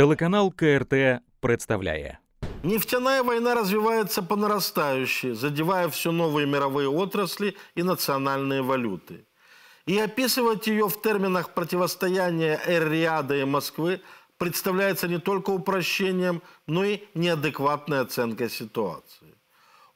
Телеканал КРТ представляє. Нефтяная война развивается по нарастающей, задевая все новые мировые отрасли и национальные валюты. И описывать ее в терминах противостояния Эр-Риада и Москвы представляется не только упрощением, но и неадекватной оценкой ситуации.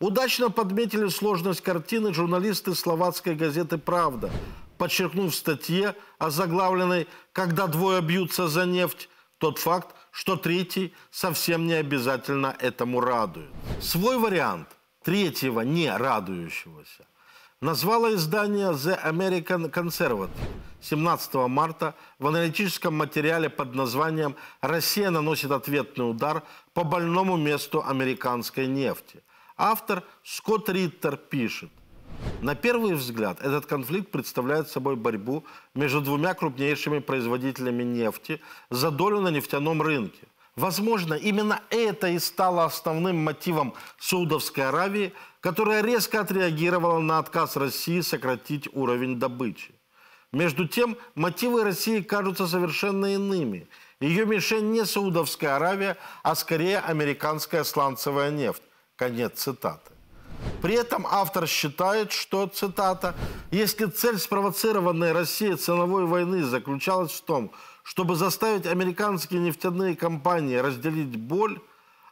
Удачно подметили сложность картины журналисты словацкой газеты «Правда», подчеркнув в статье, озаглавленной «Когда двое бьются за нефть», тот факт, что третий совсем не обязательно этому радует. Свой вариант третьего не радующегося назвало издание The American Conservative 17 марта в аналитическом материале под названием «Россия наносит ответный удар по больному месту американской нефти». Автор Скотт Риттер пишет – на первый взгляд этот конфликт представляет собой борьбу между двумя крупнейшими производителями нефти за долю на нефтяном рынке. Возможно, именно это и стало основным мотивом Саудовской Аравии, которая резко отреагировала на отказ России сократить уровень добычи. Между тем, мотивы России кажутся совершенно иными. Ее мишень не Саудовская Аравия, а скорее американская сланцевая нефть. Конец цитаты. При этом автор считает, что, цитата, «если цель спровоцированной России ценовой войны заключалась в том, чтобы заставить американские нефтяные компании разделить боль,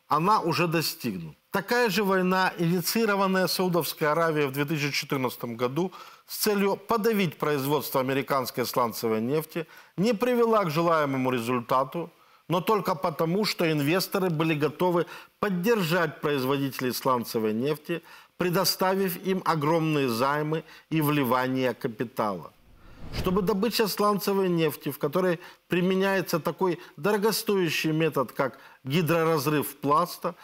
она уже достигнута». Такая же война, инициированная Саудовской Аравией в 2014 году с целью подавить производство американской сланцевой нефти, не привела к желаемому результату, но только потому, что инвесторы были готовы поддержать производителей сланцевой нефти, предоставив им огромные займы и вливание капитала. Чтобы добыча сланцевой нефти, в которой применяется такой дорогостоящий метод, как гидроразрыв пласта,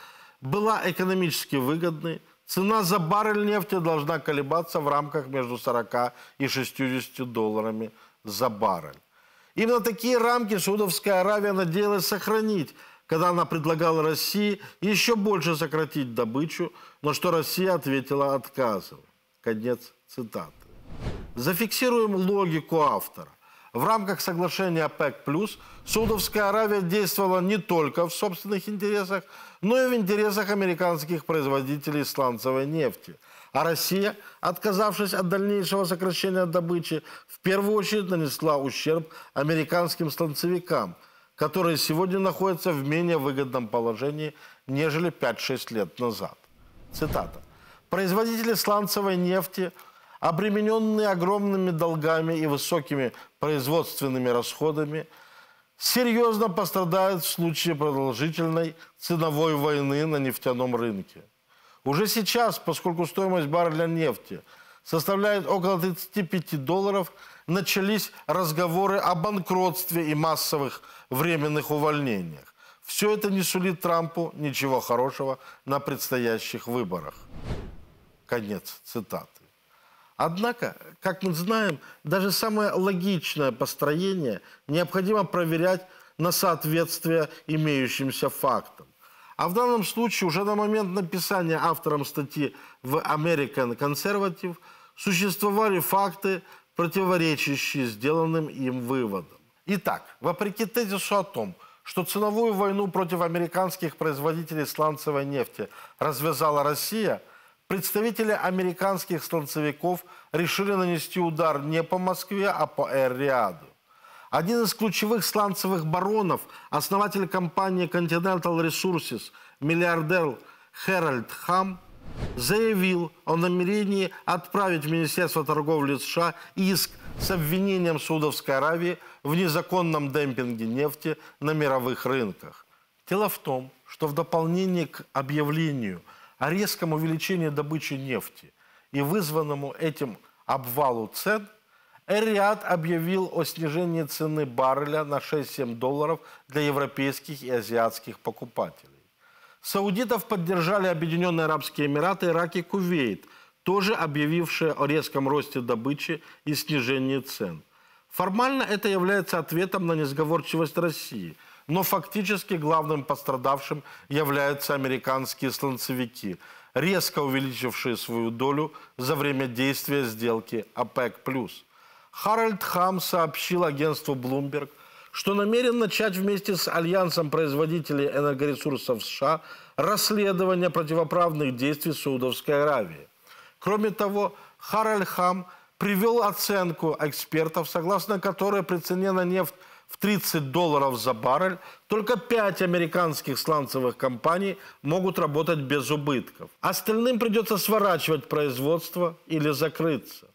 была экономически выгодной, цена за баррель нефти должна колебаться в рамках между 40 и 60 долларами за баррель. Именно такие рамки Саудовская Аравия надеялась сохранить, когда она предлагала России еще больше сократить добычу, но что Россия ответила отказом. Конец цитаты. Зафиксируем логику автора. В рамках соглашения ОПЕК+, Саудовская Аравия действовала не только в собственных интересах, но и в интересах американских производителей сланцевой нефти. А Россия, отказавшись от дальнейшего сокращения добычи, в первую очередь нанесла ущерб американским сланцевикам – которые сегодня находятся в менее выгодном положении, нежели 5-6 лет назад. Цитата. Производители сланцевой нефти, обремененные огромными долгами и высокими производственными расходами, серьезно пострадают в случае продолжительной ценовой войны на нефтяном рынке. Уже сейчас, поскольку стоимость барреля нефти – составляет около 35 долларов, начались разговоры о банкротстве и массовых временных увольнениях. Все это не сулит Трампу ничего хорошего на предстоящих выборах. Конец цитаты. Однако, как мы знаем, даже самое логичное построение необходимо проверять на соответствие имеющимся фактам. А в данном случае уже на момент написания автором статьи в American Conservative существовали факты, противоречащие сделанным им выводам. Итак, вопреки тезису о том, что ценовую войну против американских производителей сланцевой нефти развязала Россия, представители американских сланцевиков решили нанести удар не по Москве, а по Эр-Риаду. Один из ключевых сланцевых баронов, основатель компании Continental Resources, миллиардер Хэральд Хам, заявил о намерении отправить в Министерство торговли США иск с обвинением Судовской Аравии в незаконном демпинге нефти на мировых рынках. Дело в том, что в дополнение к объявлению о резком увеличении добычи нефти и вызванному этим обвалу цен – Эр-Риад объявил о снижении цены барреля на 6-7 долларов для европейских и азиатских покупателей. Саудитов поддержали Объединенные Арабские Эмираты, Ирак и Кувейт, тоже объявившие о резком росте добычи и снижении цен. Формально это является ответом на несговорчивость России, но фактически главным пострадавшим являются американские сланцевики, резко увеличившие свою долю за время действия сделки ОПЕК+. Харальд Хам сообщил агентству Bloomberg, что намерен начать вместе с Альянсом производителей энергоресурсов США расследование противоправных действий Саудовской Аравии. Кроме того, Харальд Хам привел оценку экспертов, согласно которой при цене на нефть в 30 долларов за баррель только 5 американских сланцевых компаний могут работать без убытков. Остальным придется сворачивать производство или закрыться.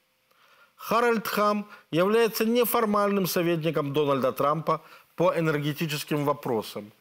Харальд Хам является неформальным советником Дональда Трампа по энергетическим вопросам.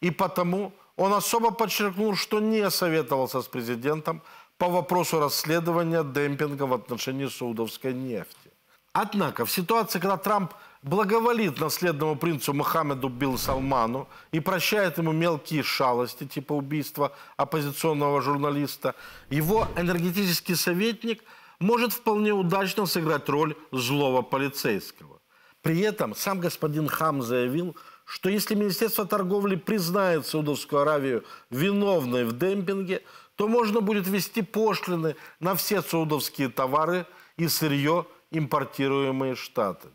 И потому он особо подчеркнул, что не советовался с президентом по вопросу расследования демпинга в отношении саудовской нефти. Однако в ситуации, когда Трамп благоволит наследному принцу Мухаммеду Билл Салману и прощает ему мелкие шалости, типа убийства оппозиционного журналиста, его энергетический советник – может вполне удачно сыграть роль злого полицейского. При этом сам господин Хам заявил, что если Министерство торговли признает Саудовскую Аравию виновной в демпинге, то можно будет ввести пошлины на все саудовские товары и сырье, импортируемые Штатами.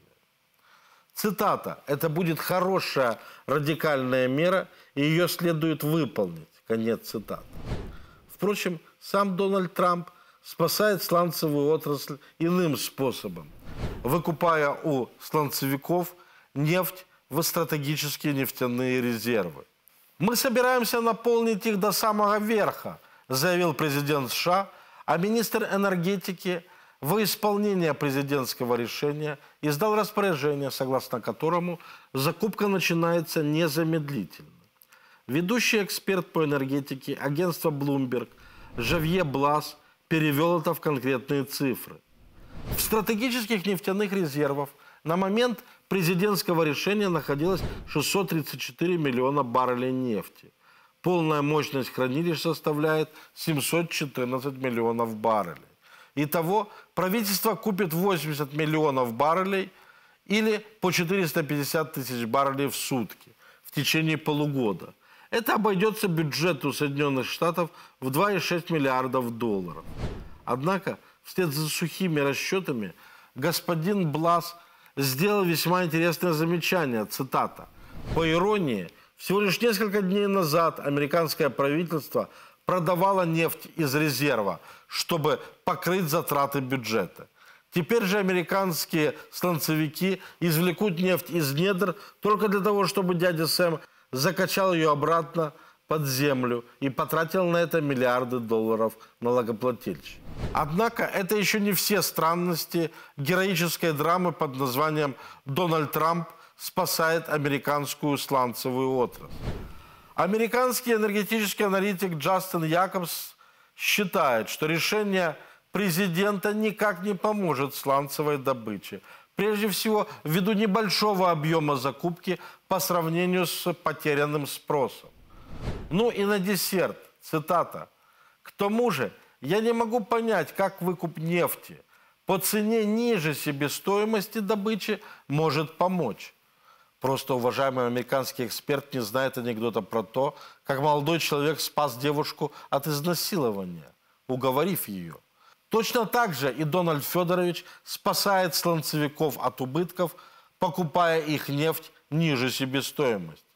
Цитата. «Это будет хорошая радикальная мера, и ее следует выполнить». Конец цитаты. Впрочем, сам Дональд Трамп – спасает сланцевую отрасль иным способом, выкупая у сланцевиков нефть в стратегические нефтяные резервы. «Мы собираемся наполнить их до самого верха», заявил президент США, а министр энергетики в исполнение президентского решения издал распоряжение, согласно которому закупка начинается незамедлительно. Ведущий эксперт по энергетике агентства Bloomberg Жавье Блас – перевел это в конкретные цифры. В стратегических нефтяных резервов на момент президентского решения находилось 634 миллиона баррелей нефти. Полная мощность хранилищ составляет 714 миллионов баррелей. Итого правительство купит 80 миллионов баррелей или по 450 тысяч баррелей в сутки в течение полугода. Это обойдется бюджету Соединенных Штатов в 2,6 миллиардов долларов. Однако, вслед за сухими расчетами, господин Блас сделал весьма интересное замечание, цитата. «По иронии, всего лишь несколько дней назад американское правительство продавало нефть из резерва, чтобы покрыть затраты бюджета. Теперь же американские станцевики извлекут нефть из недр только для того, чтобы дядя Сэм закачал ее обратно под землю и потратил на это миллиарды долларов налогоплательщиков. Однако это еще не все странности героической драмы под названием «Дональд Трамп спасает американскую сланцевую отрасль». Американский энергетический аналитик Джастин Якобс считает, что решение президента никак не поможет сланцевой добыче. Прежде всего, ввиду небольшого объема закупки по сравнению с потерянным спросом. Ну и на десерт, цитата. «К тому же, я не могу понять, как выкуп нефти по цене ниже себестоимости добычи может помочь». Просто уважаемый американский эксперт не знает анекдота про то, как молодой человек спас девушку от изнасилования, уговорив ее – Точно так же и Дональд Федорович спасает сланцевиков от убытков, покупая их нефть ниже себестоимости.